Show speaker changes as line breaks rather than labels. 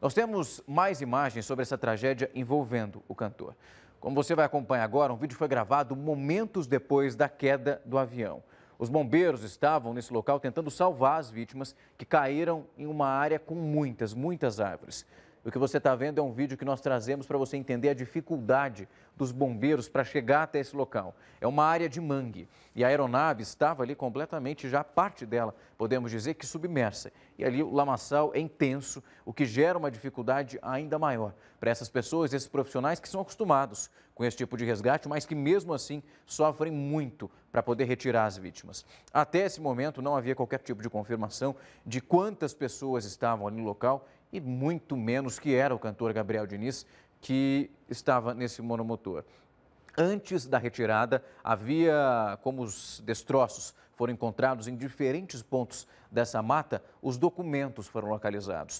Nós temos mais imagens sobre essa tragédia envolvendo o cantor. Como você vai acompanhar agora, um vídeo foi gravado momentos depois da queda do avião. Os bombeiros estavam nesse local tentando salvar as vítimas que caíram em uma área com muitas, muitas árvores. O que você está vendo é um vídeo que nós trazemos para você entender a dificuldade dos bombeiros para chegar até esse local. É uma área de mangue e a aeronave estava ali completamente, já parte dela, podemos dizer, que submersa. E ali o lamaçal é intenso, o que gera uma dificuldade ainda maior para essas pessoas, esses profissionais que são acostumados com esse tipo de resgate, mas que mesmo assim sofrem muito para poder retirar as vítimas. Até esse momento não havia qualquer tipo de confirmação de quantas pessoas estavam ali no local e muito menos que era o cantor Gabriel Diniz, que estava nesse monomotor. Antes da retirada, havia, como os destroços foram encontrados em diferentes pontos dessa mata, os documentos foram localizados.